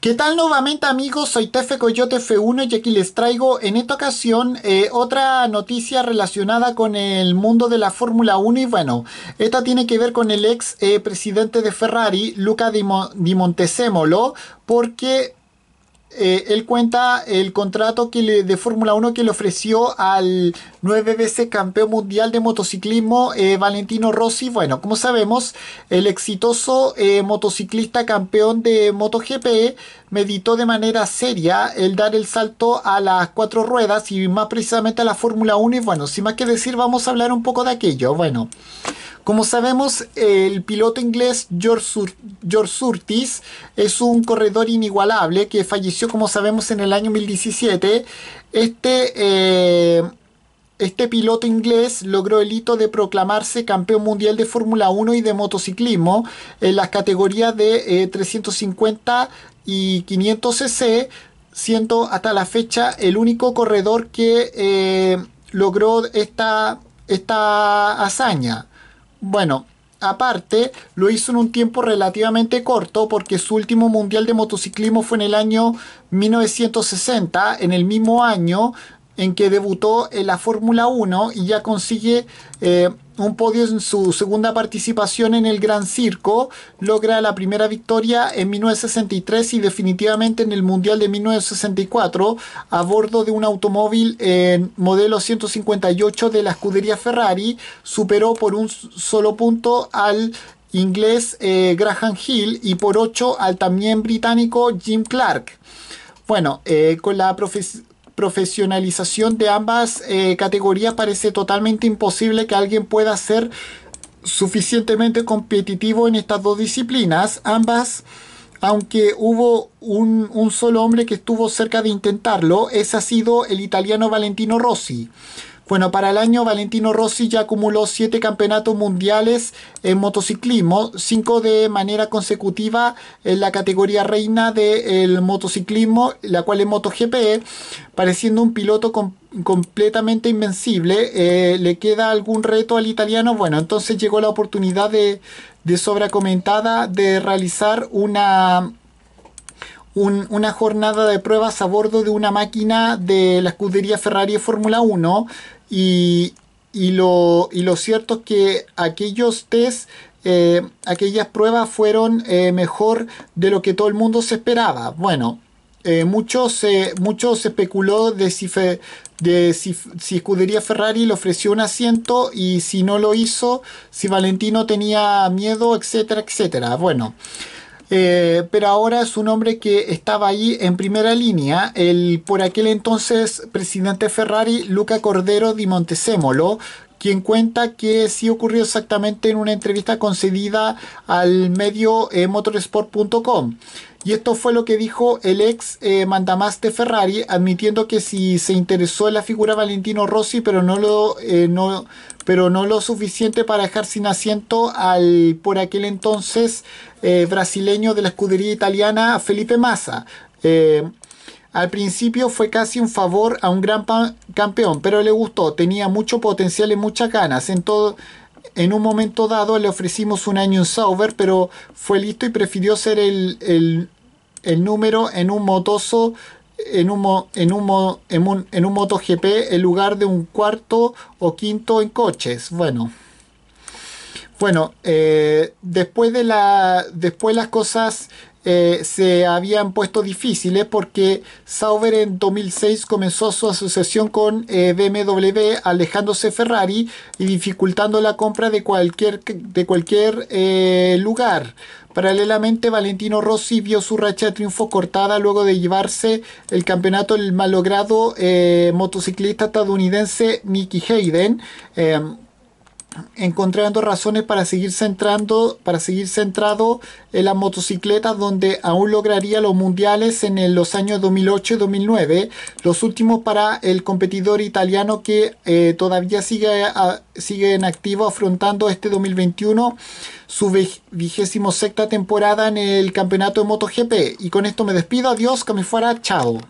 ¿Qué tal nuevamente amigos? Soy Tefe Coyote F1 y aquí les traigo en esta ocasión eh, otra noticia relacionada con el mundo de la Fórmula 1 y bueno, esta tiene que ver con el ex eh, presidente de Ferrari, Luca Di, Mo porque eh, él cuenta el contrato que le, de Fórmula 1 que le ofreció al nueve veces campeón mundial de motociclismo eh, Valentino Rossi. Bueno, como sabemos, el exitoso eh, motociclista campeón de MotoGP meditó de manera seria el dar el salto a las cuatro ruedas y más precisamente a la Fórmula 1. Y bueno, sin más que decir, vamos a hablar un poco de aquello. Bueno. Como sabemos, el piloto inglés George, Surtis es un corredor inigualable que falleció, como sabemos, en el año 2017. Este... Eh, este piloto inglés logró el hito de proclamarse campeón mundial de Fórmula 1 y de motociclismo en las categorías de 350 eh, y 500 cc, siendo hasta la fecha el único corredor que eh, logró esta, esta hazaña. Bueno, aparte, lo hizo en un tiempo relativamente corto porque su último mundial de motociclismo fue en el año 1960. En el mismo año en que debutó en la Fórmula 1 y ya consigue eh, un podio en su segunda participación en el Gran Circo, logra la primera victoria en 1963 y definitivamente en el Mundial de 1964 a bordo de un automóvil en modelo 158 de la escudería Ferrari, superó por un solo punto al inglés eh, Graham Hill y por 8 al también británico Jim Clark. Bueno, eh, con la profesión profesionalización de ambas eh, categorías parece totalmente imposible que alguien pueda ser suficientemente competitivo en estas dos disciplinas. Ambas aunque hubo un, un, solo hombre que estuvo cerca de intentarlo, ese ha sido el italiano Valentino Rossi. Bueno, para el año Valentino Rossi ya acumuló siete campeonatos mundiales en motociclismo, 5 de manera consecutiva en la categoría reina del motociclismo, la cual es MotoGP, pareciendo un piloto completamente invencible. Eh, ¿Le queda algún reto al italiano? Bueno, entonces llegó la oportunidad de, sobra comentada de realizar una una jornada de pruebas a bordo de una máquina de la escudería Ferrari Fórmula 1 y, lo, lo cierto es que aquellos test eh, aquellas pruebas fueron eh, mejor de lo que todo el mundo se esperaba. Bueno, eh, mucho, se, especuló de, si, fe, de si, Ferrari le ofreció un asiento y si no lo hizo, si Valentino tenía miedo, etcétera, etcétera. Bueno. Eh, pero ahora es un hombre que estaba ahí en primera línea, el por aquel entonces presidente Ferrari, Luca Cordero di Montesemolo quien cuenta que sí ocurrió exactamente en una entrevista concedida al medio eh, motorsport.com. Y esto fue lo que dijo el ex eh, mandamás de Ferrari, admitiendo que sí se interesó en la figura Valentino Rossi, pero no lo, eh, no, pero no lo suficiente para dejar sin asiento al por aquel entonces brasileño de la escudería italiana Felipe Massa. Al principio fue casi un favor a un gran campeón, pero le gustó, tenía mucho potencial y muchas ganas. En, todo, en un momento dado le ofrecimos un año en Sauber, pero fue listo y prefirió ser el, número en un motoso en un, en, un, en, MotoGP en lugar de un cuarto o quinto en coches. Bueno, bueno eh, después, de después las cosas eh, se habían puesto difíciles porque Sauber en 2006 comenzó su asociación con eh, BMW alejándose Ferrari y dificultando la compra de cualquier, de cualquier eh, lugar. Paralelamente, Valentino Rossi vio su racha de triunfo cortada luego de llevarse el campeonato el malogrado motociclista estadounidense Nicky Hayden em, encontrando razones para seguir centrando, para seguir centrado en las motocicletas donde aún lograría los mundiales en los años 2008 y 2009, los últimos para el competidor italiano que eh, todavía sigue, sigue en activo afrontando este 2021 su vigésimo sexta temporada en el campeonato de MotoGP. Y con esto me despido, adiós, que me fuera, chao.